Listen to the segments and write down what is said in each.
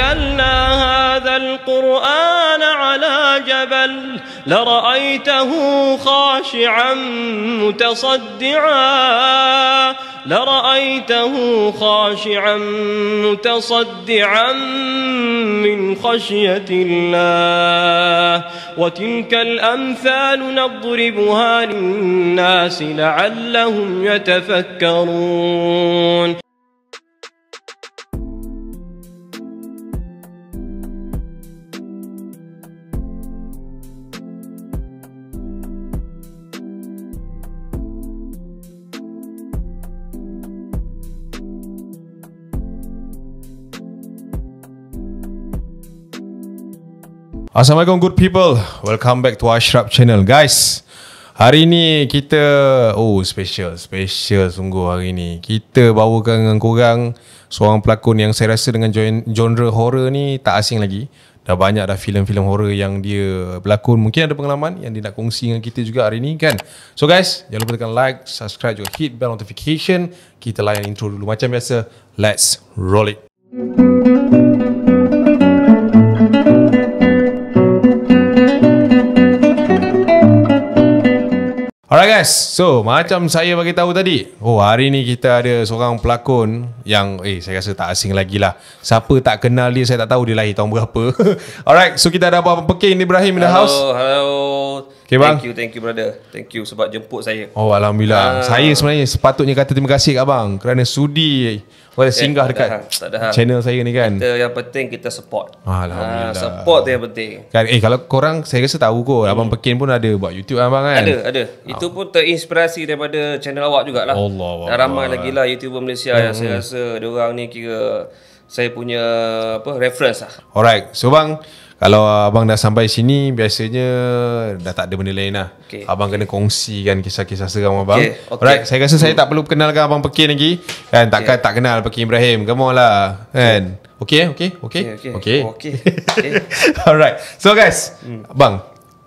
نزلنا هذا القرآن على جبل لرأيته خاشعا متصدعا لرأيته خاشعا متصدعا من خشية الله وتلك الأمثال نضربها للناس لعلهم يتفكرون Assalamualaikum good people. Welcome back to Ashraf channel. Guys, hari ni kita oh special, special sungguh hari ni. Kita bawakan dengan korang seorang pelakon yang saya rasa dengan genre horror ni tak asing lagi. Dah banyak dah filem-filem horror yang dia berlakon. Mungkin ada pengalaman yang dia nak kongsi dengan kita juga hari ni kan. So guys, jangan lupa tekan like, subscribe juga hit bell notification. Kita layan intro dulu macam biasa. Let's roll it. mm Alright guys, so macam saya bagi tahu tadi, oh hari ni kita ada seorang pelakon yang eh saya rasa tak asing lagi lah. Siapa tak kenal dia, saya tak tahu dia lahir tahun berapa. Alright, so kita ada apa-apa pekin Ibrahim in the hello, house. Hello, hello. Okay, bang. Thank you, thank you brother. Thank you sebab jemput saya. Oh, alhamdulillah. Ah. Saya sebenarnya sepatutnya kata terima kasih kat abang kerana sudi boleh singgah eh, dekat ada, channel saya ni kan. Kita yang penting kita support. Ah, alhamdulillah. Ah, support tu yang penting. Kan, eh kalau korang saya rasa tahu kau hmm. abang Pekin pun ada buat YouTube abang kan? Ada, ada. Itu ah. pun terinspirasi daripada channel awak jugaklah. Allah Dan ramai Allah. lagi lah YouTuber Malaysia hmm. yang saya rasa dia orang ni kira saya punya apa reference lah. Alright. So bang, kalau abang dah sampai sini Biasanya Dah tak ada benda lain lah okay. Abang okay. kena kongsikan Kisah-kisah seram abang okay. Okay. Alright Saya rasa okay. saya hmm. tak perlu Kenalkan abang Pekin lagi Kan takkan okay. tak kenal Pekin Ibrahim Come on lah Kan Okay Okay Okay Okay, okay. okay. okay. Alright So guys mm. Abang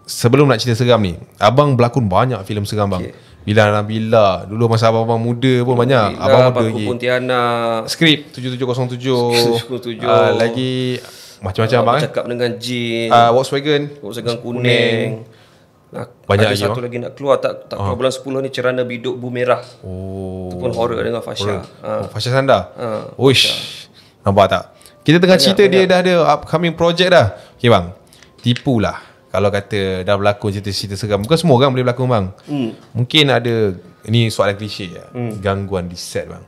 Sebelum nak cerita seram ni Abang berlakon banyak filem seram bang okay. Bila Alam Bila Dulu masa abang-abang muda pun banyak Bila, Abang muda lagi Skrip 7707 7707 uh, Lagi macam-macam uh, abang eh. Cakap dengan Jin. Uh, Volkswagen. Volkswagen kuning. kuning. nak Banyak ada satu lagi nak keluar tak tak uh. keluar ah. bulan 10 ni cerana biduk bu merah. Oh. pun horror dengan Fasha. Horror. Ha. Oh, Fasha Sanda. Ha. Uish. Fasha. Nampak tak? Kita tengah banyak, cerita banyak. dia dah ada upcoming project dah. Okay bang. lah. Kalau kata dah berlakon cerita-cerita seram. Bukan semua orang boleh berlakon bang. Hmm. Mungkin ada. Ini soalan klise je. Hmm. Gangguan di set bang.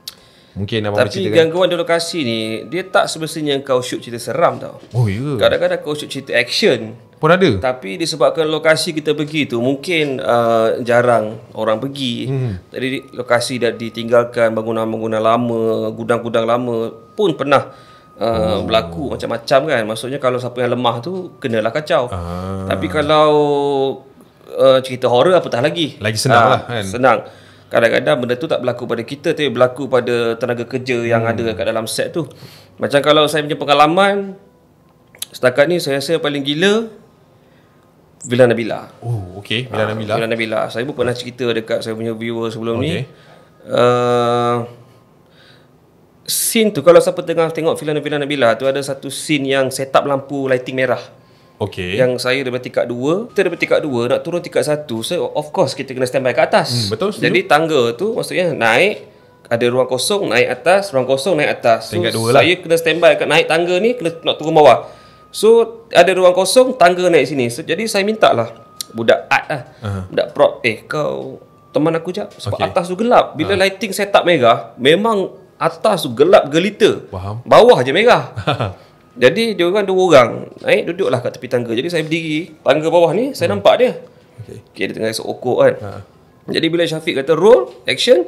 Mungkin abang Tapi ceritakan. gangguan di lokasi ni Dia tak semestinya kau shoot cerita seram tau Oh ya yeah. Kadang-kadang kau shoot cerita action Pun ada Tapi disebabkan lokasi kita pergi tu Mungkin uh, jarang orang pergi hmm. Tadi lokasi dah ditinggalkan Bangunan-bangunan lama Gudang-gudang lama Pun pernah Uh, oh. Berlaku macam-macam kan Maksudnya kalau siapa yang lemah tu Kenalah kacau ah. Tapi kalau uh, Cerita horror apatah lagi Lagi senang uh, lah kan Senang kadang-kadang benda tu tak berlaku pada kita tapi berlaku pada tenaga kerja yang ada hmm. kat dalam set tu macam kalau saya punya pengalaman setakat ni saya rasa paling gila Villa Nabila oh ok Villa ah, Nabila Villa Nabila saya pun pernah cerita dekat saya punya viewer sebelum okay. ni uh, scene tu kalau siapa tengah tengok Villa Nabila tu ada satu scene yang set up lampu lighting merah Okay. Yang saya daripada tingkat 2, kita daripada tingkat 2 nak turun tingkat 1. So of course kita kena standby ke atas. Hmm, betul. Setuju. Jadi tangga tu maksudnya naik ada ruang kosong naik atas, ruang kosong naik atas. So, tingkat 2 lah. Saya kena standby kat naik tangga ni kena nak turun bawah. So ada ruang kosong tangga naik sini. So, jadi saya minta lah budak art lah. Uh-huh. Budak prop eh kau teman aku je. sebab okay. atas tu gelap. Bila uh-huh. lighting setup mega, memang atas tu gelap gelita. Faham. Bawah je merah. Jadi dia orang dua orang naik eh, duduklah kat tepi tangga. Jadi saya berdiri tangga bawah ni saya hmm. nampak dia. Okey. Okay, dia tengah esok okok kan. Ha. Jadi bila Syafiq kata roll action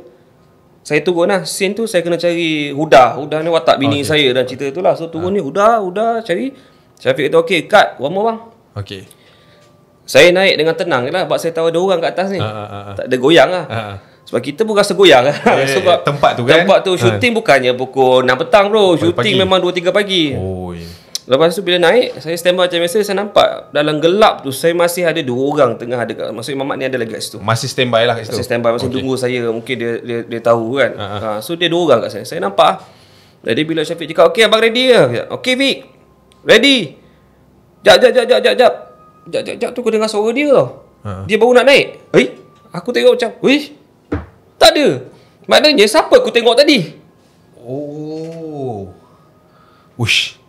saya turun lah Scene tu saya kena cari Huda Huda ni watak bini okay. saya Dan cerita tu lah So turun ha. ni Huda Huda cari Syafiq kata okay Cut Warmer bang Okay Saya naik dengan tenang je lah Sebab saya tahu ada orang kat atas ni ha, ha, ha. ha. Tak ada goyang lah ha, ha. Sebab kita pun rasa goyang eh, eh Sebab tempat tu kan Tempat tu syuting ha. bukannya pukul 6 petang bro Syuting memang 2-3 pagi Oi. Lepas tu bila naik Saya stand by macam biasa Saya nampak dalam gelap tu Saya masih ada 2 orang tengah ada kat, Maksudnya mamat ni ada lagi kat situ Masih stand by lah kat situ Masih stand by Maksudnya okay. tunggu saya Mungkin dia dia, dia tahu kan ha. ha. ha so dia 2 orang kat saya Saya nampak Jadi bila Syafiq cakap Okay abang ready ya Okay Vic Ready Jap jap jap jap jap jap Jap jap jap tu aku dengar suara dia tau ha. Dia baru nak naik Eh Aku tengok macam Wih tak ada. Maknanya siapa aku tengok tadi? Oh. Ush.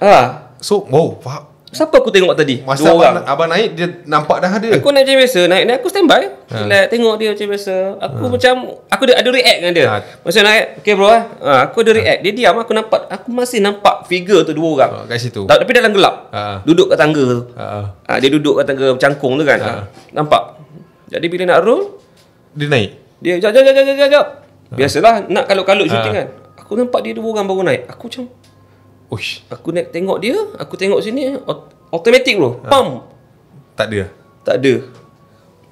Ah. Ha. So, oh, faham. Siapa aku tengok tadi? Masa Dua abang, orang. abang naik, dia nampak dah ada. Aku naik macam biasa. Naik naik aku standby. Ha. Naik tengok dia macam biasa. Aku ha. macam, aku ada, ada react dengan dia. Ha. Masa naik, okay bro. Ha. Ha. Aku ada react. Ha. Dia diam. Aku nampak, aku masih nampak figure tu dua orang. Ha. Kat situ. Tapi dalam gelap. Ha. Duduk kat tangga tu. Ha. Ha. Dia duduk kat tangga cangkung tu kan. Ha. Ha. Nampak. Jadi bila nak roll. Dia naik? Dia jap jap jap jap jap. jap. Ah. Biasalah nak kalut-kalut ah. shooting ha. kan. Aku nampak dia dua orang baru naik. Aku macam Uish. Aku nak tengok dia, aku tengok sini automatic bro. Ha. Pam. Tak dia? Tak ada.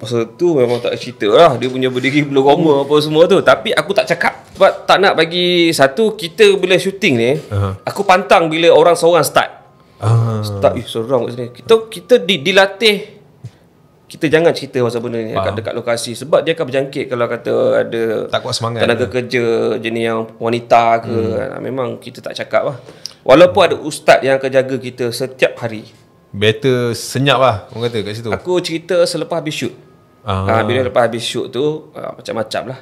Pasal tu memang tak cerita lah Dia punya berdiri belum koma hmm. apa semua tu Tapi aku tak cakap Sebab tak nak bagi Satu kita bila syuting ni uh-huh. Aku pantang bila orang seorang start uh-huh. Start eh seorang kat sini Kita, kita di, dilatih kita jangan cerita pasal benda ni dekat, dekat lokasi sebab dia akan berjangkit kalau kata ada tak kuat semangat tenaga ke. kerja jenis yang wanita ke hmm. Ha, memang kita tak cakap lah walaupun hmm. ada ustaz yang akan jaga kita setiap hari better senyap lah orang kata kat situ aku cerita selepas habis shoot ah. Ha, bila lepas habis shoot tu ha, macam-macam lah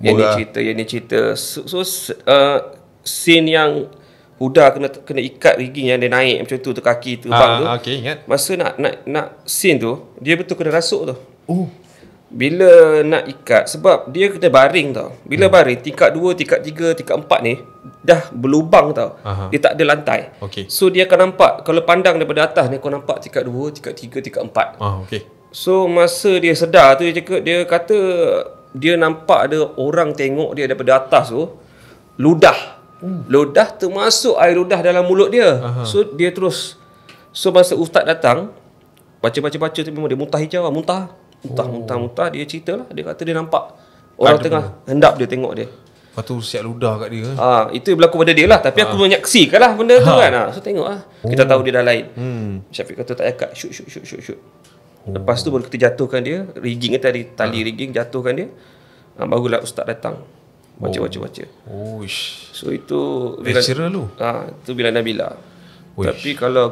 yang ni cerita yang ni cerita so, so uh, scene yang Huda kena kena ikat rigging yang dia naik macam tu tu kaki tu ah, bang ah, tu. Okay, ingat. Masa nak nak nak scene tu, dia betul kena rasuk tu. Oh. Bila nak ikat sebab dia kena baring tau. Bila hmm. baring tingkat 2, tingkat 3, tingkat 4 ni dah berlubang tau. Aha. Dia tak ada lantai. Okay. So dia akan nampak kalau pandang daripada atas ni kau nampak tingkat 2, tingkat 3, tingkat 4. Ah, okay. So masa dia sedar tu dia cakap dia kata dia nampak ada orang tengok dia daripada atas tu ludah Ludah termasuk air ludah dalam mulut dia. Aha. So dia terus so masa ustaz datang baca-baca-baca tu memang dia muntah hijau, lah, muntah. Muntah, oh. muntah, muntah, muntah, dia ceritalah, dia kata dia nampak orang Ada tengah hendap dia tengok dia. Lepas tu siap ludah kat dia Ah, Itu berlaku pada dia lah Tapi ha. aku ah. menyaksikan lah benda ha. tu kan ha. So tengok lah. oh. Kita tahu dia dah lain hmm. Syafiq kata tak yakat Shoot shoot shoot shoot shoot oh. Lepas tu baru kita jatuhkan dia Rigging kita tadi Tali ha. rigging jatuhkan dia ha, Barulah ustaz datang baca-baca-baca. Oh. So itu eh, bila Natural tu. Ha, itu bila Nabila. Uish. Tapi kalau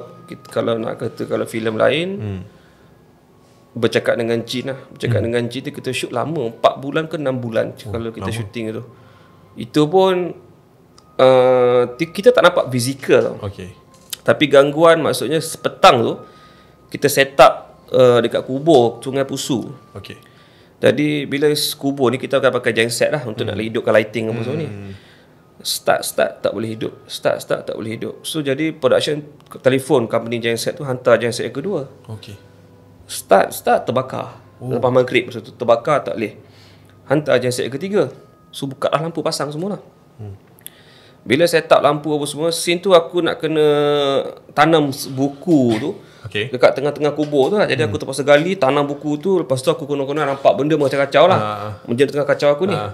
kalau nak kata kalau filem lain hmm. bercakap dengan Jin lah. Bercakap hmm. dengan Jin tu kita shoot lama empat bulan ke enam bulan oh, kalau kita lama. shooting tu. Itu pun uh, kita tak nampak fizikal tau. Okay. Tapi gangguan maksudnya sepetang tu kita set up uh, dekat kubur Sungai Pusu. Okay. Jadi bila kubur ni kita akan pakai genset lah untuk hmm. nak hidupkan lighting apa semua ni. Hmm. Start start tak boleh hidup. Start start tak boleh hidup. So jadi production telefon company genset tu hantar genset yang kedua. Okey. Start start terbakar. Oh. Lepas maghrib masa tu terbakar tak boleh. Hantar genset yang ketiga. So buka lah lampu pasang semua lah. Hmm. Bila set up lampu apa semua, scene tu aku nak kena tanam buku tu okay. Dekat tengah-tengah kubur tu lah Jadi hmm. aku terpaksa gali Tanam buku tu Lepas tu aku kena-kena Nampak benda macam kacau lah uh. Macam tengah kacau aku ni uh.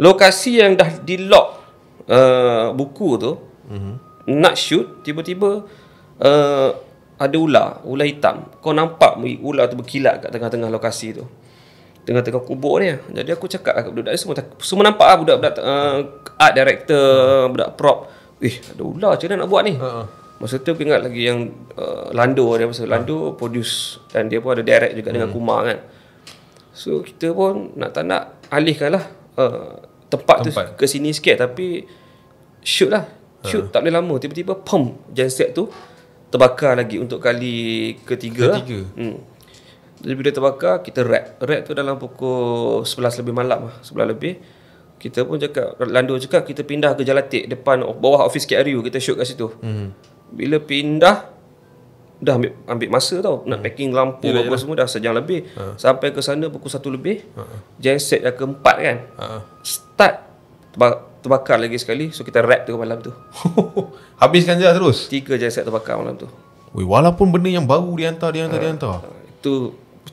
Lokasi yang dah di lock uh, Buku tu uh-huh. Nak shoot Tiba-tiba uh, Ada ular Ular hitam Kau nampak ular tu berkilat Kat tengah-tengah lokasi tu Tengah-tengah kubur ni Jadi aku cakap lah Budak-budak ni semua Semua nampak lah Budak-budak uh, Art director Budak prop Eh ada ular Macam mana nak buat ni uh-huh. Masa tu aku ingat lagi yang uh, Lando dia pasal Lando ah. produce dan dia pun ada direct juga hmm. dengan Kumar kan. So kita pun nak tak nak alihkanlah uh, tempat, tempat tu ke sini sikit tapi shoot lah. Shoot uh. tak boleh lama tiba-tiba pom genset tu terbakar lagi untuk kali ketiga. Ketiga. Lah. Hmm. Jadi bila terbakar kita rap. Rap tu dalam pukul 11 lebih malam lah, 11 lebih. Kita pun cakap Lando cakap kita pindah ke Jalatik depan bawah office KRU kita shoot kat situ. Hmm bila pindah dah ambil, ambil masa tau hmm. nak packing lampu yalah, yalah. Ya. semua dah sejam lebih uh sampai ke sana pukul satu lebih uh-huh. Ha. genset yang keempat kan uh-huh. start terbakar lagi sekali so kita wrap tu malam tu habiskan je lah terus tiga genset terbakar malam tu Wih walaupun benda yang baru dihantar dihantar uh, dihantar itu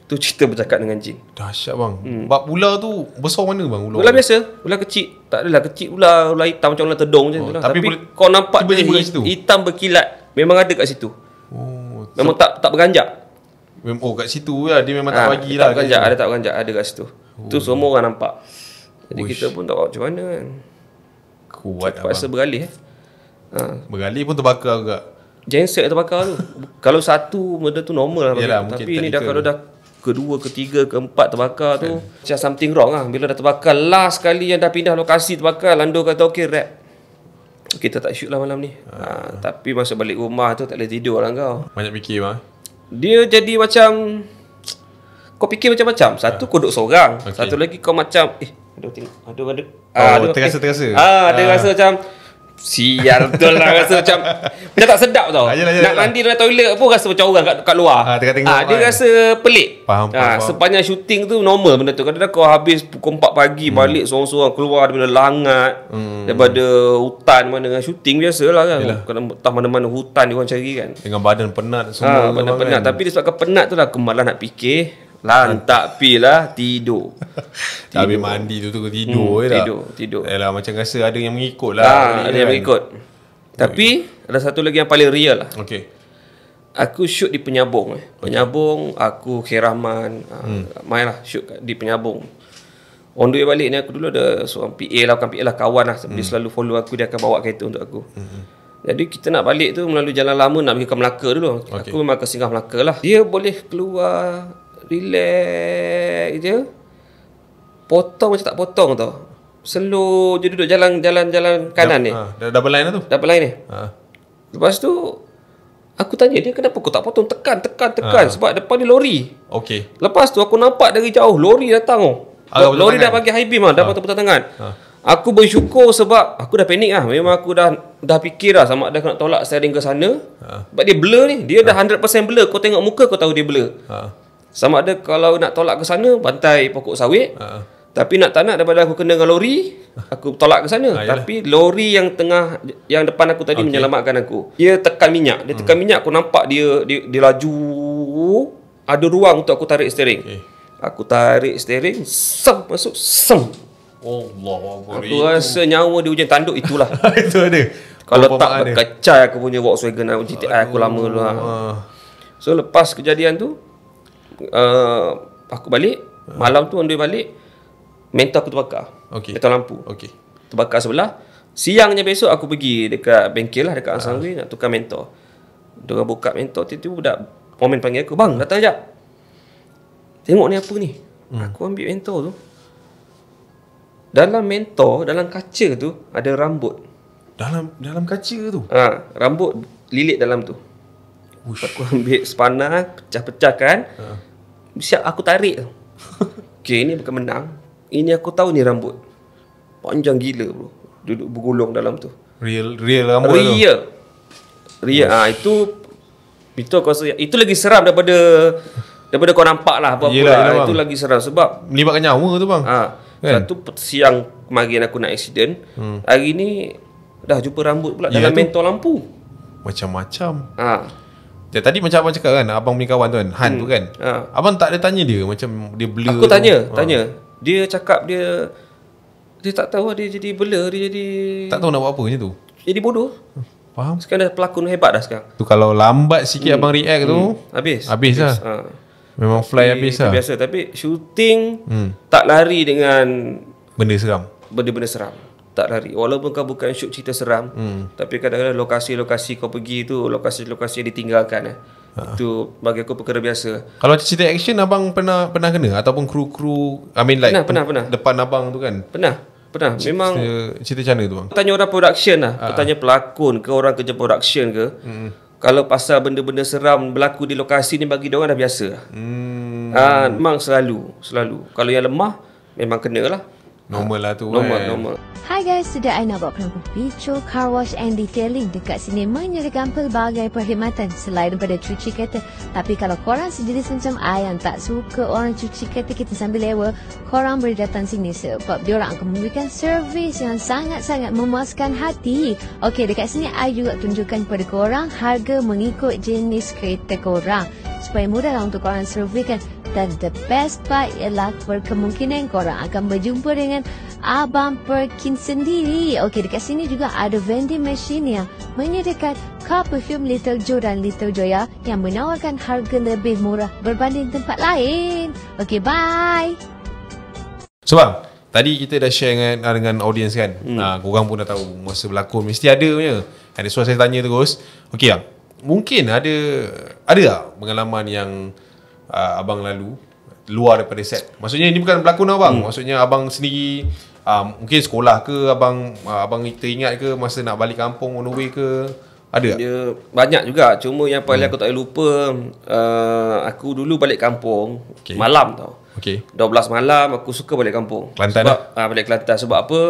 tu cerita bercakap dengan jin. Dahsyat bang. Hmm. Bab ular tu besar mana bang ular? Ular biasa, ular kecil. Tak adalah kecil ular, ular hitam macam ular tedung macam oh, itulah. Tapi, tapi kau nampak tiba -tiba dia situ. hitam berkilat. Memang ada kat situ. Oh, memang so, tak tak beranjak. Oh kat situ lah dia memang ha, tak ah, bagi lah Tak kan? beranjak, ada tak beranjak, ada kat situ. Oh. Tu semua orang nampak. Jadi Uish. kita pun tak tahu macam mana kan. Kuat apa? Rasa beralih eh. Ha. Beralih pun terbakar juga. Genset terbakar tu. kalau satu benda tu normal lah. Yalah, tapi ni dah kalau dah kedua, ketiga, keempat terbakar tu yeah. Hmm. Macam something wrong lah Bila dah terbakar last kali yang dah pindah lokasi terbakar Lando kata okay rap Kita tak shoot lah malam ni uh. ha, Tapi masuk balik rumah tu tak boleh tidur lah kau Banyak fikir mah Dia jadi macam Kau fikir macam-macam Satu uh. kau duduk seorang okay. Satu lagi kau macam Eh aduh tengok Aduh aduh Oh ah, aduh, terasa-terasa okay. Eh. Ah, Dia uh. rasa macam Siar tu lah rasa macam Dia tak sedap tau ayalah, ayalah, Nak mandi dalam toilet pun rasa macam orang kat, kat luar ha, tengok, ha, Dia kan. rasa pelik faham, ha, faham, Sepanjang syuting tu normal benda tu Kadang-kadang kau habis pukul 4 pagi hmm. Balik seorang-seorang keluar daripada langat hmm. Daripada hutan mana dengan syuting biasa lah kan Kena tak mana-mana hutan dia orang cari kan Dengan badan penat semua ha, Badan penat kan. Tapi disebabkan penat tu lah Kemalah nak fikir Lantak pi lah tidur. tidur Habis mandi tu tu tidur hmm, Tidur lah. Tidur Yalah, Macam rasa ada yang mengikut lah ha, Ada kan? yang mengikut Tapi okay. Ada satu lagi yang paling real lah Okay Aku shoot di penyabung eh. Penyabung Aku Kiraman ah, hmm. Main lah shoot di penyabung On the way balik ni aku dulu ada seorang PA lah Bukan PA lah kawan lah Dia hmm. selalu follow aku Dia akan bawa kereta untuk aku hmm, hmm. Jadi kita nak balik tu melalui jalan lama nak pergi ke Melaka dulu. Okay. Aku memang ke Singapura Melaka lah. Dia boleh keluar relax je potong macam tak potong tau slow je duduk jalan jalan jalan kanan ni ha, double line tu double line ni ha. lepas tu aku tanya dia kenapa aku tak potong tekan tekan tekan ha. sebab depan ni lori okey lepas tu aku nampak dari jauh lori datang oh lori dah bagi high beam ah dah potong-potong tangan ha. Aku bersyukur sebab aku dah panik lah. Memang aku dah dah fikir lah sama ada aku nak tolak steering ke sana. Ha. Sebab dia blur ni. Dia ha. dah 100% blur. Kau tengok muka kau tahu dia blur. Ha. Sama ada kalau nak tolak ke sana Bantai pokok sawit ha. Tapi nak tak nak daripada aku kena dengan lori Aku tolak ke sana ha, Tapi lori yang tengah Yang depan aku tadi okay. menyelamatkan aku Dia tekan minyak Dia tekan hmm. minyak aku nampak dia, dia Dia laju Ada ruang untuk aku tarik steering okay. Aku tarik steering Sem masuk Sem Allah, aku rasa itu. nyawa di ujian tanduk itulah Itu ada Kalau tak berkecai aku punya Volkswagen GTI aku lama dulu lah. Ah. So lepas kejadian tu uh, aku balik uh. malam tu ondoi balik mentor aku terbakar okey mentor lampu okey terbakar sebelah siangnya besok aku pergi dekat bengkel lah dekat ah. Asangwi uh. nak tukar mentor dia buka mentor tiba-tiba budak momen panggil aku bang datang jap tengok ni apa ni hmm. aku ambil mentor tu dalam mentor dalam kaca tu ada rambut dalam dalam kaca tu ha rambut lilit dalam tu Ush. Aku ambil sepanah eh, Pecah-pecahkan ha. Siap aku tarik Okay ini bukan menang Ini aku tahu ni rambut Panjang gila bro Duduk bergulung dalam tu Real real rambut real. tu Real Real ha, Itu Itu aku rasa Itu lagi seram daripada Daripada kau nampak lah apa -apa ha, Itu lagi seram sebab Melibatkan nyawa tu bang ha, kan? Satu siang Kemarin aku nak aksiden hmm. Hari ni Dah jumpa rambut pula yelah Dalam ya tu. mentol lampu Macam-macam ha. Ya, tadi macam abang cakap kan Abang punya kawan tu kan Han hmm. tu kan ha. Abang tak ada tanya dia Macam dia blur Aku tanya tu. Ha. tanya ha. Dia cakap dia Dia tak tahu Dia jadi blur Dia jadi Tak tahu nak buat apa macam tu Jadi bodoh Faham Sekarang dah pelakon hebat dah sekarang tu Kalau lambat sikit hmm. abang react hmm. tu Habis Habis, habis. lah ha. Memang fly tapi, habis lah Biasa tapi Shooting hmm. Tak lari dengan Benda seram Benda-benda seram tak lari walaupun kau bukan shoot cerita seram hmm. tapi kadang-kadang lokasi-lokasi kau pergi tu lokasi-lokasi yang ditinggalkan eh. Ha. Itu bagi aku perkara biasa Kalau cerita action Abang pernah pernah kena Ataupun kru-kru I mean like pernah, pernah, pernah. Depan abang tu kan Pernah Pernah Memang Cerita, cerita macam mana tu bang Tanya orang production lah ha. Tanya pelakon ke Orang kerja production ke hmm. Kalau pasal benda-benda seram Berlaku di lokasi ni Bagi orang dah biasa lah. hmm. ha, Memang selalu Selalu Kalau yang lemah Memang kena lah Normal lah tu normal, kan. Normal. Hi guys, sudah I nak buat program Picho Car Wash and Detailing dekat sini menyediakan pelbagai perkhidmatan selain daripada cuci kereta. Tapi kalau korang sendiri macam I yang tak suka orang cuci kereta kita sambil lewa, korang boleh datang sini sebab diorang akan memberikan servis yang sangat-sangat memuaskan hati. Okey, dekat sini I juga tunjukkan kepada korang harga mengikut jenis kereta korang supaya mudahlah untuk korang servikan dan The Best Part ialah berkemungkinan korang akan berjumpa dengan Abang Perkins sendiri. Okey, dekat sini juga ada vending machine yang menyediakan car perfume Little Joe dan Little Joya yang menawarkan harga lebih murah berbanding tempat lain. Okey, bye. Sebab so, Tadi kita dah share dengan, ah, dengan audience kan hmm. Uh, korang pun dah tahu Masa berlakon mesti ada punya And so saya tanya terus Okay lah Mungkin ada Ada lah pengalaman yang uh, abang lalu luar daripada set. Maksudnya ini bukan pelakon abang. Hmm. Maksudnya abang sendiri uh, mungkin sekolah ke abang uh, abang kita ingat ke masa nak balik kampung on the way ke ada tak? Dia banyak juga. Cuma yang paling hmm. aku tak boleh lupa uh, aku dulu balik kampung okay. malam tau. Okey. 12 malam aku suka balik kampung. Kelantan Ah uh, balik Kelantan sebab apa?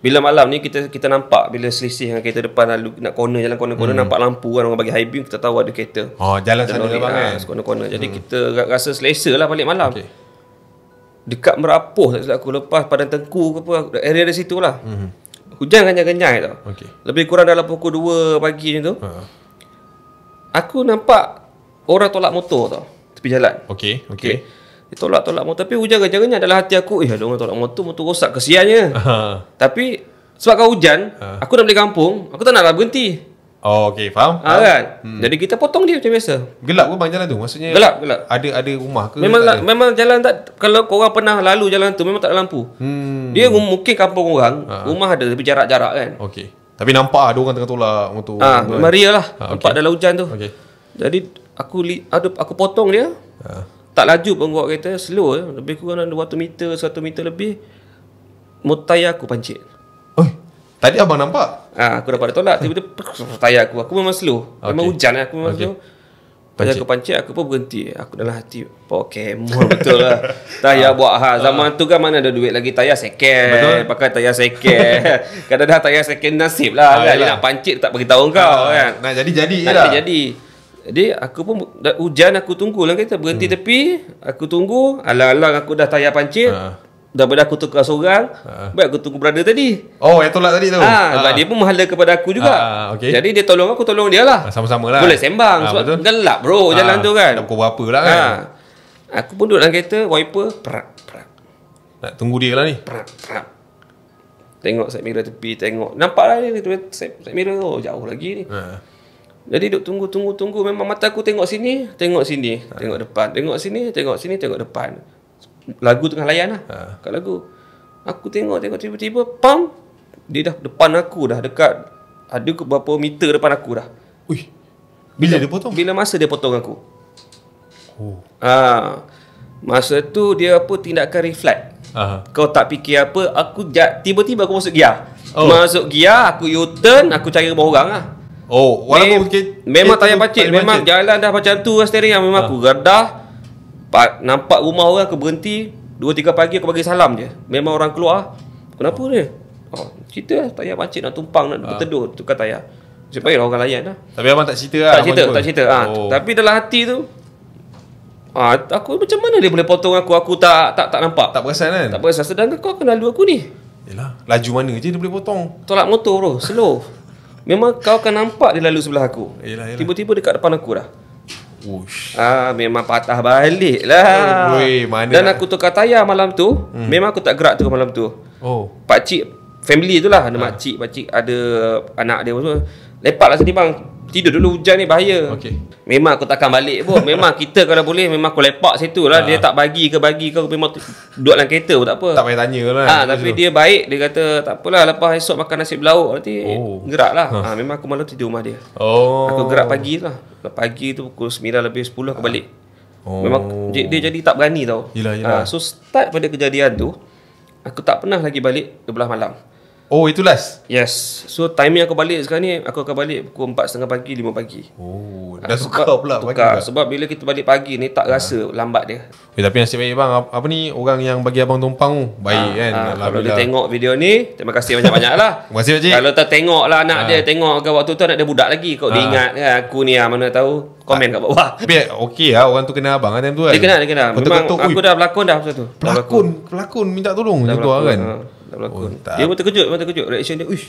Bila malam ni kita kita nampak bila selisih dengan kereta depan lalu nak corner jalan corner-corner hmm. nampak lampu kan orang bagi high beam kita tahu ada kereta. Oh jalan sana ni bang ah, kan. Corner-corner. Jadi hmm. kita rasa selesa lah balik malam. Okay. Dekat Merapuh tak aku lepas pada tengku ke apa area dari situ lah. Hmm. Hujan kanyang-kanyang tau. Okay. Lebih kurang dalam pukul 2 pagi macam tu. Ha. Aku nampak orang tolak motor tau tepi jalan. Okey, okey. Okay. Dia tolak tolak motor tapi hujan gajarannya adalah hati aku. Eh ada orang tolak motor, motor rosak kesiannya. Uh-huh. Tapi sebab kau hujan, uh-huh. aku nak balik kampung, aku tak naklah berhenti. Oh, okey, faham? Ha, kan? Hmm. Jadi kita potong dia macam biasa. Gelap ke bang jalan tu? Maksudnya gelap, gelap. Ada ada rumah ke? Memang la, memang jalan tak kalau kau orang pernah lalu jalan tu memang tak ada lampu. Hmm. Dia mungkin kampung orang, uh-huh. rumah ada tapi jarak-jarak kan. Okey. Tapi nampak ada orang tengah tolak motor. Ha, memang lah. Ha, okay. Nampak dalam hujan tu. Okey. Jadi aku li, aduh, aku potong dia. Ha tak laju pun bawa kereta slow eh. lebih kurang dalam 200 meter 100 meter lebih mutai aku pancit oh tadi abang nampak ah aku dapat tolak tiba-tiba tayar aku aku memang slow okay. memang hujan eh, aku memang okay. slow Pancit. aku pancit aku pun berhenti aku dalam hati pokemon betul lah tayar buat ha. zaman tu kan mana ada duit lagi tayar second betul? pakai tayar second kadang-kadang tayar second nasib lah ha, kan. dia nak pancit tak beritahu kau ha, kan nak jadi-jadi nak lah. jadi-jadi jadi aku pun dah hujan aku tunggu lah kata berhenti hmm. tepi aku tunggu alang-alang aku dah tayar pancit ha. daripada aku tukar seorang ha. baik aku tunggu brother tadi oh yang tolak tadi tu ha, ha. dia pun menghala kepada aku juga ha. ha okay. jadi dia tolong aku tolong dia lah ha, sama-sama lah boleh sembang ha, sebab betul? gelap bro ha. jalan tu kan nak pukul berapa lah kan ha. aku pun duduk dalam kereta wiper prak prak nak tunggu dia lah ni prak prak tengok side mirror tepi tengok nampak lah ni side, side mirror oh jauh lagi ni ha. Jadi duk tunggu tunggu tunggu memang mata aku tengok sini, tengok sini, ha. tengok depan, tengok sini, tengok sini, tengok depan. Lagu tengah layan lah. Ha. Kat lagu. Aku tengok tengok tiba-tiba pam dia dah depan aku dah dekat ada ke berapa meter depan aku dah. Ui. Bila, bila dia potong? Bila masa dia potong aku? Oh. Ah. Ha. Masa tu dia apa tindakan reflect. Aha. Kau tak fikir apa, aku tiba-tiba aku masuk gear. Oh. Masuk gear, aku U-turn, aku cari rumah orang lah. Oh, walaupun Mem- mungkin memang eh, tayar pancit, memang macet. jalan dah macam tu steering yang memang ha. aku gerdah. Nampak rumah orang aku berhenti, 2 3 pagi aku bagi salam je. Memang orang keluar. Ah, kenapa ni? Oh. oh, cerita lah, tayar pancit nak tumpang nak ha. Ah. berteduh tukar tayar. Siapa yang orang layan dah. Tapi abang tak cerita lah. Tak cerita, tak cerita. Ha. Oh. Tapi dalam hati tu Ha, aku macam mana dia boleh potong aku aku tak tak tak nampak. Tak perasan kan? Tak perasan sedangkan kau kenal dulu aku ni. Yalah, laju mana je dia boleh potong? Tolak motor bro, slow. Memang kau akan nampak dia lalu sebelah aku yelah, Tiba-tiba dekat depan aku dah Ah, Memang patah balik lah eh, Dan aku tukar tayar malam tu hmm. Memang aku tak gerak tu malam tu oh. Pakcik Family tu lah Ada ha. Ah. makcik Pakcik ada Anak dia semua Lepak lah sini bang Tidur dulu hujan ni bahaya. Okey. Memang aku takkan balik pun. Memang kita kalau boleh memang aku lepak situ lah. Ha. Dia ah. tak bagi ke bagi ke memang duduk dalam kereta pun tak apa. Tak payah tanya lah. Ha, tapi dia baik. Dia kata tak apalah lepas esok makan nasi belauk nanti oh. gerak lah. Ha. ha. memang aku malam tidur rumah dia. Oh. Aku gerak pagi lah. Pagi tu pukul 9 lebih 10 aku balik. Oh. Memang dia jadi tak berani tau. Yelah, yelah. Ha. So start pada kejadian tu. Aku tak pernah lagi balik ke malam. Oh itu last Yes So timing aku balik sekarang ni Aku akan balik pukul 4.30 pagi 5 pagi Oh ah, Dah suka tukar pula tukar. Pagi Sebab bila kita balik pagi ni Tak rasa ah. lambat dia Weh, Tapi nasib baik bang Apa ni orang yang bagi abang tumpang tu Baik ha. kan ha. Kalau dia tengok video ni Terima kasih banyak-banyak lah Terima kasih pakcik Kalau tak tengok lah anak ha. dia Tengok ke waktu tu anak dia budak lagi Kau ha. dia ingat kan Aku ni lah mana tahu Komen ha. kat bawah Tapi eh, okey lah Orang tu kenal abang kan tu kan Dia kenal dia kenal Memang aku dah pelakon dah masa tu Pelakon Pelakon minta tolong Macam tu lah kan tak berlakon. Oh, dia pun terkejut, memang terkejut. Reaction dia, uish.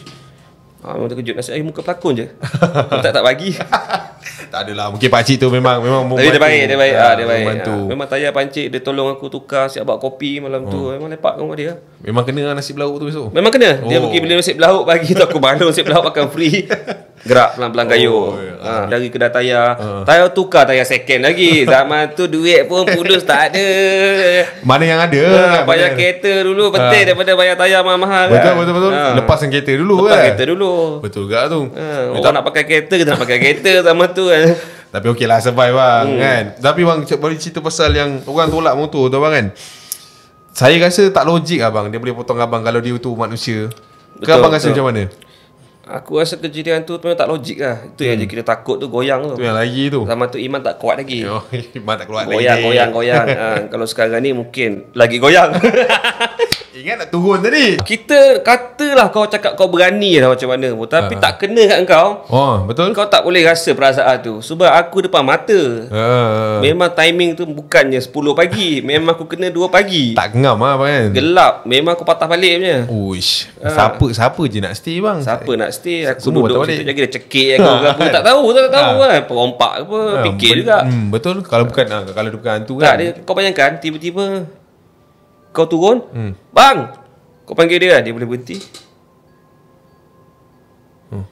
Ah, memang terkejut. Nasib saya muka pelakon je. tak tak bagi. tak adalah. Mungkin pakcik tu memang memang membantu. Ah, ah, dia baik, dia baik. Ha, dia baik. Membantu. Ha, ah, memang tayar pancik, dia tolong aku tukar siap buat kopi malam hmm. tu. Memang lepak kan dia. Memang kena lah nasi belau tu besok? Memang kena. Dia oh. pergi beli nasi belau pagi tu aku bangun nasi belau makan free. gerak pelan-pelan oh, kayuh. Yeah. Ya. Ha, dari kedai tayar. Uh. Tayar tukar tayar second lagi. Zaman tu duit pun pulus tak ada. Mana yang ada? Ha, bayar mana? kereta dulu ah. penting ha. daripada bayar tayar mahal-mahal. Betul, kan? betul, betul. Ha. Lepaskan kereta dulu Lepas kan? Lepaskan kereta dulu. Betul juga tu. Ha. Orang nak pakai kereta, kita nak pakai kereta zaman tu kan? Tapi okey lah, survive bang hmm. kan? Tapi bang, boleh cerita pasal yang orang tolak motor tu bang kan? Saya rasa tak logik abang. Lah, dia boleh potong abang kalau dia tu manusia. Betul, Ke abang betul. rasa macam mana? Aku rasa kejadian tu memang tak logik lah Itu hmm. yang kita takut tu goyang tu Itu yang lagi tu sama tu iman tak kuat lagi Yo, Iman tak kuat goyang, lagi Goyang goyang goyang ha, Kalau sekarang ni mungkin lagi goyang Ingat nak turun tadi Kita katalah kau cakap kau berani lah macam mana pun Tapi uh. tak kena kat kau Oh betul Kau tak boleh rasa perasaan tu Sebab aku depan mata uh. Memang timing tu bukannya 10 pagi Memang aku kena 2 pagi Tak ngam lah kan Gelap Memang aku patah balik punya Uish Siapa-siapa uh. je nak stay bang Siapa nak stay Aku Semua duduk situ jaga dia cekik kan kau kan. Tak tahu tak tahu uh. kan Perompak apa uh, Fikir juga hmm, Betul Kalau bukan uh, kalau bukan hantu kan Tak dia, kau bayangkan Tiba-tiba kau turun hmm. Bang Kau panggil dia kan, Dia boleh berhenti hmm.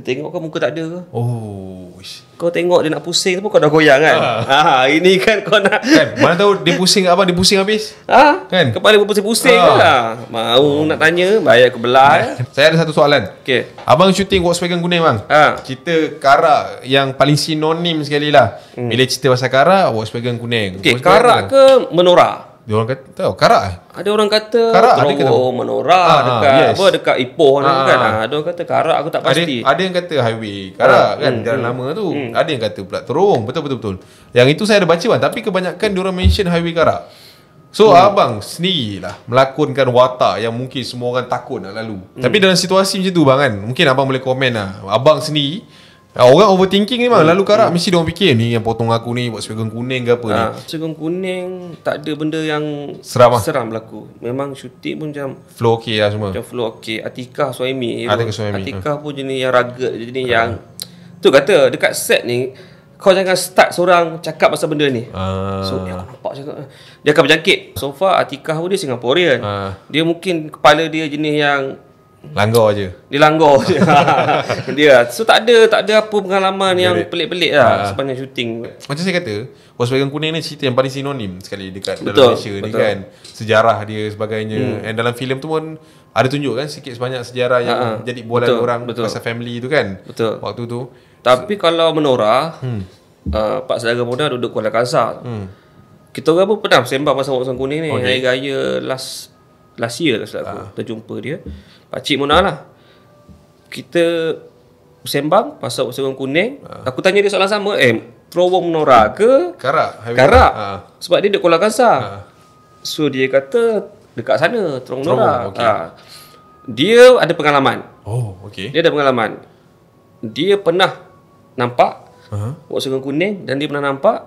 Dia tengok kau muka tak ada ke oh. Kau tengok dia nak pusing tu kau dah goyang kan ah. Ah, Ini kan kau nak kan, Mana tahu dia pusing apa Dia pusing habis ah. kan? Kepala pun pusing-pusing ah. lah Mau oh. nak tanya Bayar aku belah eh? Saya ada satu soalan okay. Abang syuting Volkswagen Kuning bang ah. Cerita Kara Yang paling sinonim sekali lah hmm. Bila cerita pasal Kara Volkswagen Kuning okay, Kara ke Menora dia orang kata tahu karak eh? Ada orang kata karak ada kata menora ah, dekat yes. apa dekat Ipoh ah, kan. Ah. ah. Ada orang kata karak aku tak pasti. Ada, ada yang kata highway karak ah, kan mm, jalan mm, lama tu. Mm. Ada yang kata pula terong betul betul betul. Yang itu saya ada baca bang tapi kebanyakan orang mention highway karak. So hmm. abang sendirilah melakonkan watak yang mungkin semua orang takut nak lalu. Hmm. Tapi dalam situasi macam tu bang kan, mungkin abang boleh komen lah. Abang sendiri Ah, orang overthinking ni mah hmm. Lalu karak hmm. Mesti dia orang fikir Ni yang potong aku ni Buat segon kuning ke apa ha. ni Segon ah, kuning Tak ada benda yang Seram lah Seram berlaku Memang syuting pun macam Flow okay lah semua Macam flow okay Atikah suami ah, Atika suami pun jenis yang rugged Jenis hmm. yang Tu kata Dekat set ni kau jangan start seorang cakap pasal benda ni. Uh. So, dia eh, nampak cakap. Eh. Dia akan berjangkit. So far, Atikah pun dia Singaporean. Uh. Dia mungkin kepala dia jenis yang Langgar je Dia langgar je Dia So tak ada Tak ada apa pengalaman Yang pelik-pelik lah ha. Sepanjang syuting Macam saya kata Volkswagen Kuning ni Cerita yang paling sinonim Sekali dekat betul, Malaysia betul. ni kan Sejarah dia sebagainya hmm. And dalam filem tu pun Ada tunjuk kan Sikit sebanyak sejarah Yang Ha-ha. Ah. jadi bualan betul, orang betul. Pasal family tu kan Betul Waktu tu Tapi so, kalau menora hmm. uh, Pak Sedara Muda Duduk Kuala Kasar hmm. Kita orang pun pernah Sembang pasal Volkswagen Kuning ni okay. Hari Raya Last Last year lah selaku ha. Terjumpa dia Pakcik Mona lah Kita Sembang Pasal Pasal Kuning ha. Aku tanya dia soalan sama Eh Terowong Nora ke Karak Karak ha. Sebab dia dekat Kuala Kasar ha. Ah. So dia kata Dekat sana Terowong Nora okay. ha. Dia ada pengalaman Oh okay. Dia ada pengalaman Dia pernah Nampak Uh uh-huh. kuning Dan dia pernah nampak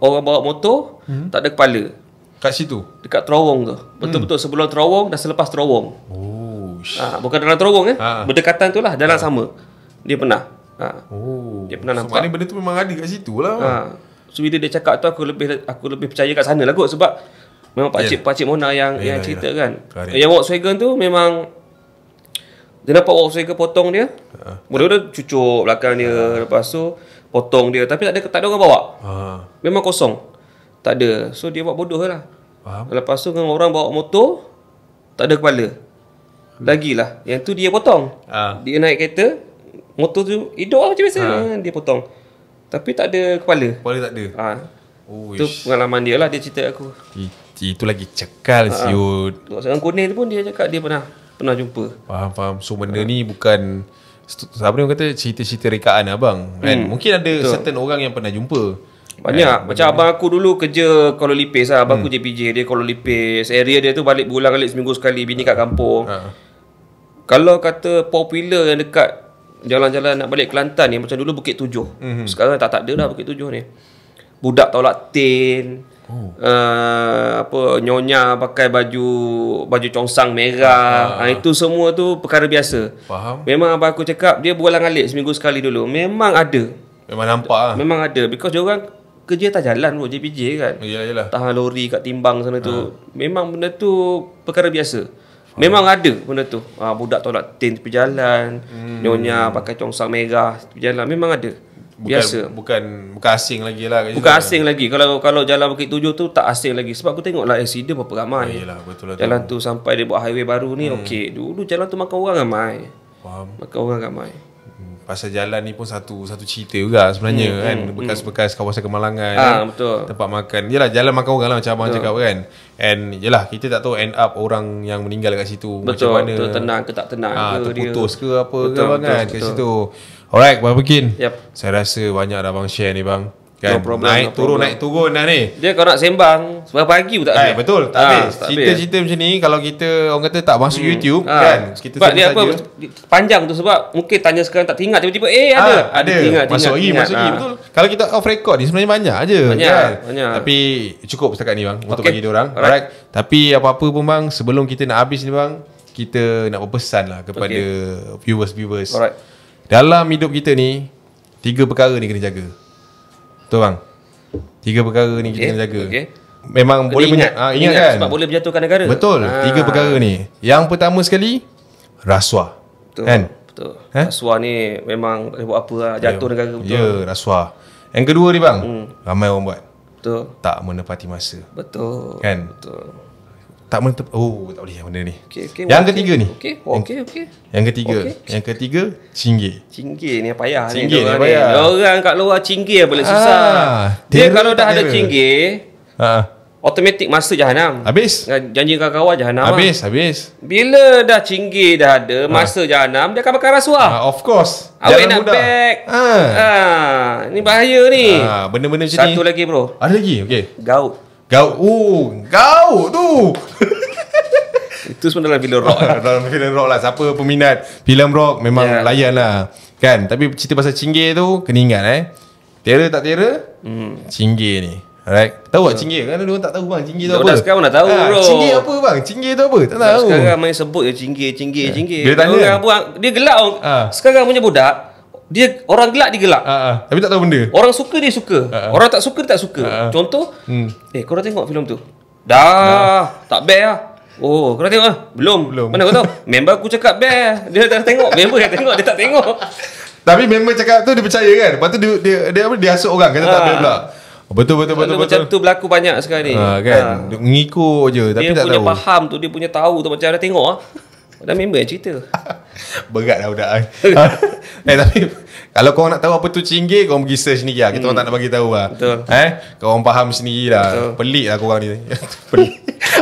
Orang bawa motor hmm. Tak ada kepala Kat situ? Dekat terowong tu Betul-betul hmm. sebelum terowong Dan selepas terowong oh. Ha, bukan dalam terowong eh. Ha. Berdekatan itulah, jalan ha. sama. Dia pernah. Ha. Oh. Dia pernah so, nampak. Maknanya benda tu memang ada kat situ lah. Ha. So bila dia cakap tu aku lebih aku lebih percaya kat sana lah kot sebab memang pak cik yeah. pak cik Mona yang yeah, yang ya, cerita yeah, kan. Karin. Yang Volkswagen tu memang dia nampak Volkswagen potong dia. Ha. Mula-mula cucuk belakang dia ha. lepas tu potong dia tapi tak ada tak ada orang bawa. Ha. Memang kosong. Tak ada. So dia buat bodoh lah. Faham. Lepas tu dengan orang bawa motor tak ada kepala. Hmm. Lagilah Yang tu dia potong ha. Dia naik kereta Motor tu Hidup lah macam biasa ha. Dia potong Tapi tak ada kepala Kepala tak ada ha. Itu pengalaman dia lah Dia cerita aku It, Itu lagi cekal ha. siut Seorang kuning tu pun Dia cakap dia pernah Pernah jumpa Faham faham So benda ha. ni bukan Apa ni orang kata Cerita-cerita rekaan abang kan? hmm. Mungkin ada Betul. certain orang Yang pernah jumpa banyak eh, Macam abang aku dulu kerja Kuala Lipis lah Abang hmm. aku JPJ Dia Kuala Lipis Area dia tu balik bulan balik seminggu sekali Bini kat kampung uh kalau kata popular yang dekat jalan-jalan nak balik Kelantan ni macam dulu Bukit Tujuh. Mm-hmm. Sekarang tak tak ada dah Bukit Tujuh ni. Budak tolak tin. Oh. Uh, apa nyonya pakai baju baju congsang merah. Ha. Ha, itu semua tu perkara biasa. Faham? Memang abang aku cakap dia bulan alik seminggu sekali dulu. Memang ada. Memang nampak lah. Memang ada because dia orang kerja tak jalan pun JPJ kan. Iyalah. Ya, Tahan lori kat timbang sana tu. Ha. Memang benda tu perkara biasa. Memang ada benda tu. Ha, budak tolak tin tepi jalan, hmm. nyonya pakai congsang merah tepi jalan. Memang ada. Biasa. Bukan bukan, bukan asing lagi lah. Bukan sana. asing lagi. Kalau kalau jalan Bukit Tujuh tu tak asing lagi. Sebab aku tengok lah accident berapa ramai. Ya, yelah, betul lah jalan tu. tu sampai dia buat highway baru ni, hmm. okey. Dulu jalan tu makan orang ramai. Faham. Makan orang ramai. Pasal jalan ni pun satu satu cerita juga sebenarnya hmm, kan hmm, hmm. Bekas-bekas kawasan kemalangan ha, kan? betul. Tempat makan Yelah jalan makan orang lah macam abang betul. cakap kan And yelah kita tak tahu end up orang yang meninggal kat situ betul, Macam mana Betul tenang ke tak tenang ha, ke Terputus dia. ke apa betul, ke betul, kan betul, kat betul. situ Alright Abang Bukin yep. Saya rasa banyak dah abang share ni bang Kan? No problem, naik no turun, naik turun dah ni. Dia kau nak sembang, sebab pagi pun tak eh, habis. Eh, betul, ah, tak habis. Cerita-cerita macam ni, kalau kita orang kata tak masuk hmm. YouTube, ha. kan? Kita sebab dia saja. panjang tu sebab mungkin tanya sekarang tak tinggal. Tiba-tiba, eh ada. Ha, ada, tinggal, masuk lagi, masuk lagi. Ha. Betul. Kalau kita off record ni sebenarnya banyak aja. Banyak, kan? banyak. Tapi cukup setakat ni bang, untuk okay. bagi orang. Alright. Alright. Tapi apa-apa pun bang, sebelum kita nak habis ni bang, kita nak berpesan lah kepada viewers-viewers. Okay. Dalam hidup kita ni, tiga perkara ni kena jaga. Betul bang. Tiga perkara ni okay. kita nak jaga. Okey. Memang Jadi boleh ingat, ah, ingat, ingat kan? Sebab boleh menjatuhkan negara. Betul. Ha. Tiga perkara ni. Yang pertama sekali rasuah. Betul. Kan? Betul. Ha? Rasuah ni memang boleh buat apa lah. Ya. jatuh yeah. negara betul. Ya, yeah, rasuah. Yang kedua ni bang. Hmm. Ramai orang buat. Betul. Tak menepati masa. Betul. Kan? Betul tak menutup oh tak boleh benda ni okey okey yang okay. ketiga ni okey okey okey yang ketiga okay. yang ketiga cinggir cinggir ni apa ya? cinggir ni, apa ya? payah. orang kat luar cinggir yang boleh ah, susah dia kalau dah ada cinggir ha Automatik masa jahanam Habis Janji kawan-kawan jahanam Habis lah. habis. Bila dah cinggir dah ada ha. Masa jahanam Dia akan makan rasuah ha, Of course Awak nak muda. back ha. ha. bahaya ni ha, Benda-benda macam ni Satu lagi bro Ada lagi okay. Gaut Gau Oh Gau tu Itu sebenarnya dalam filem rock lah. Dalam film rock lah Siapa peminat Film rock Memang yeah. layan lah Kan Tapi cerita pasal cinggir tu Kena ingat eh Terror tak terror hmm. Cinggir ni Alright Tahu tak so. Ya. cinggir Kan orang tak tahu bang Cinggir tu apa Dah sekarang nak tahu ha, bro Cinggir apa bang Cinggir tu apa Tak tahu Sekarang main sebut je Cinggir Cinggir yeah. Cinggir Dia tanya Dia gelak ha. Sekarang punya budak dia orang gelak dia gelak. Uh-huh. Tapi tak tahu benda. Orang suka dia suka. Uh-huh. Orang tak suka dia tak suka. Uh-huh. Contoh, hmm. eh kau tengok filem tu. Dah, nah. tak best lah. Oh, kau dah tengok? Lah? Belum. Belum. Mana kau tahu? member aku cakap best. Dia tak tengok. Member dah tengok, dia tak tengok. Tapi member cakap tu dia percaya kan? Lepas tu dia dia dia, dia asuk orang kata ha. tak best pula. Betul betul betul betul. Macam betul. tu berlaku banyak sekarang ni. Ha, kan. Ha. Ngikut je tapi dia tak tahu. Dia punya faham tu, dia punya tahu tu macam ada tengok ah. Dah member yang cerita Berat dah budak kan. Eh tapi Kalau korang nak tahu apa tu cinggir Korang pergi search ni lah Kita hmm. tak nak bagi tahu lah Betul eh? Korang faham sendiri lah Pelik lah korang ni Pelik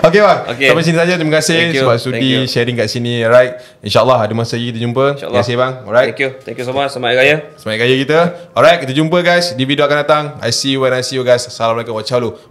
Okay bang Sampai sini saja Terima kasih Thank you. Sebab sudi sharing kat sini Alright InsyaAllah ada masa lagi Kita jumpa Terima kasih bang Alright Thank you Thank you so much Selamat Raya Selamat Raya kita Alright kita jumpa guys Di video akan datang I see you when I see you guys Assalamualaikum Wa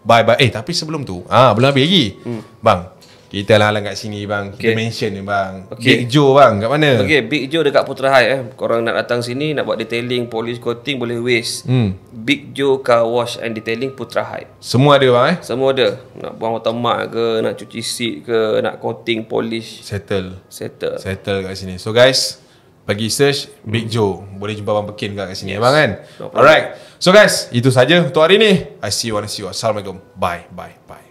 Bye bye Eh tapi sebelum tu ah, Belum habis lagi hmm. Bang kita lah kat sini bang okay. Kita mention ni bang okay. Big Joe bang kat mana? Okay Big Joe dekat Putra High eh Korang nak datang sini Nak buat detailing Polish coating boleh waste hmm. Big Joe Car Wash and Detailing Putra High Semua ada bang eh? Semua ada Nak buang water ke Nak cuci seat ke Nak coating polish Settle Settle Settle kat sini So guys pergi search Big hmm. Joe boleh jumpa bang Pekin kat sini memang ya, yes. kan no alright so guys itu saja untuk hari ni i see you I see you assalamualaikum bye bye bye